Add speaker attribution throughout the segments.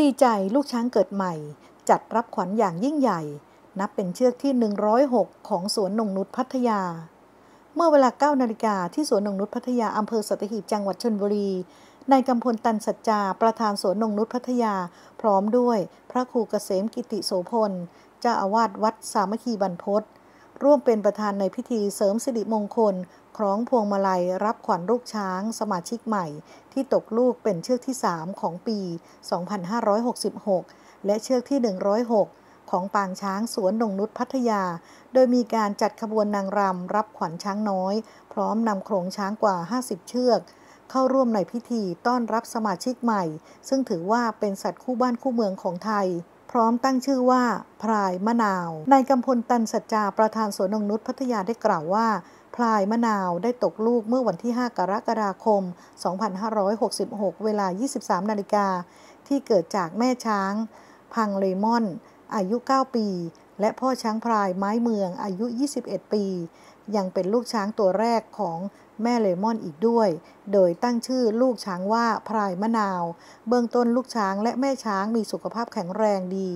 Speaker 1: ดีใจลูกช้างเกิดใหม่ จัดรับขวัญอย่างยิ่งใหญ่ นับเป็นเชือกที่ 106 ของสวนนงนุษพัทยา เมื่อเวลา9นาฬิกาที่สวนนงนุษพัทยาอำเภอสัตหีบจังหวัดชนบุรีนายกำพลตันสัจจาประธานสวนนงนุษพัทยา พร้อมด้วยพระครูเกษมกิติโสพลเจ้าอาวาสวัดสามัคคีบรรพศร่วมเป็นประธานในพิธีเสริมสิริมงคล คล้องพวงมาลัยรับขวัญลูกช้างสมาชิกใหม่ ที่ตกลูกเป็นเชือกที่ 3 ของปี 2566 และเชือกที่ 106 ของปางช้างสวนนงนุษพัทยา โดยมีการจัดขบวนนางรำรับขวัญช้างน้อย พร้อมนำโครงช้างกว่า 50 เชือก เข้าร่วมในพิธีต้อนรับสมาชิกใหม่ ซึ่งถือว่าเป็นสัตว์คู่บ้านคู่เมืองของไทยพร้อมตั้งชื่อว่าพลายมะนาวนายกำพลตันสัจจาประธานสวนนงนุษย์พัทยาได้กล่าวว่าพลายมะนาวได้ตกลูกเมื่อวันที่ 5 กรกฎาคม 2566 เวลา 23นาฬิกาที่เกิดจากแม่ช้าง พังเลมอนอายุ 9 ปี และพ่อช้างพรายไม้เมืองอายุ 21 ปี ยังเป็นลูกช้างตัวแรกของแม่เลมอนอีกด้วย โดยตั้งชื่อลูกช้างว่าพรายมะนาว เบื้องต้นลูกช้างและแม่ช้างมีสุขภาพแข็งแรงดี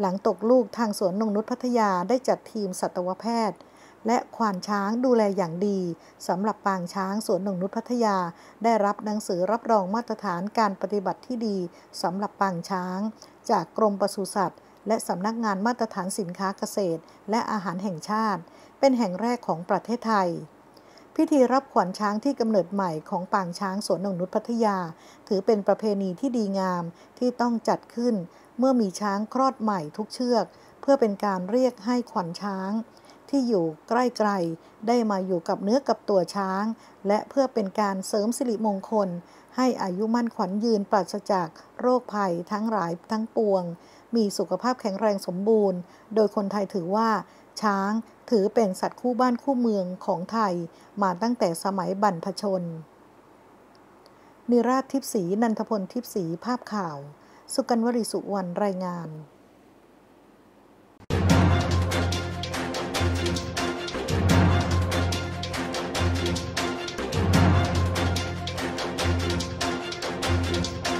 Speaker 1: หลังตกลูกทางสวนนงนุษพัทยาได้จัดทีมสัตวแพทย์ และควานช้างดูแลอย่างดี สำหรับปางช้าง สวนนงนุษพัทยาได้รับหนังสือรับรองมาตรฐานการปฏิบัติที่ดีสำหรับปางช้าง จากกรมปศุสัตว์และสำนักงานมาตรฐานสินค้าเกษตร และอาหารแห่งชาติ เป็นแห่งแรกของประเทศไทย พิธีรับขวัญช้างที่กำเนิดใหม่ของปางช้างสวนนงนุษพัทยา ถือเป็นประเพณีที่ดีงามที่ต้องจัดขึ้นเมื่อมีช้างคลอดใหม่ทุกเชือก เพื่อเป็นการเรียกให้ขวัญช้าง ที่อยู่ใกล้ไกลได้มาอยู่กับเนื้อกับตัวช้าง และเพื่อเป็นการเสริมสิริมงคล ให้อายุมั่นขวัญยืนปราศจากโรคภัยทั้งหลายทั้งปวงมีสุขภาพแข็งแรงสมบูรณ์ โดยคนไทยถือว่า ช้างถือเป็นสัตว์คู่บ้านคู่เมืองของไทยมาตั้งแต่สมัยบรรพชน นิราชทิพสีนันทพลทิพสีภาพข่าว สุกันวริสุวรรณรายงาน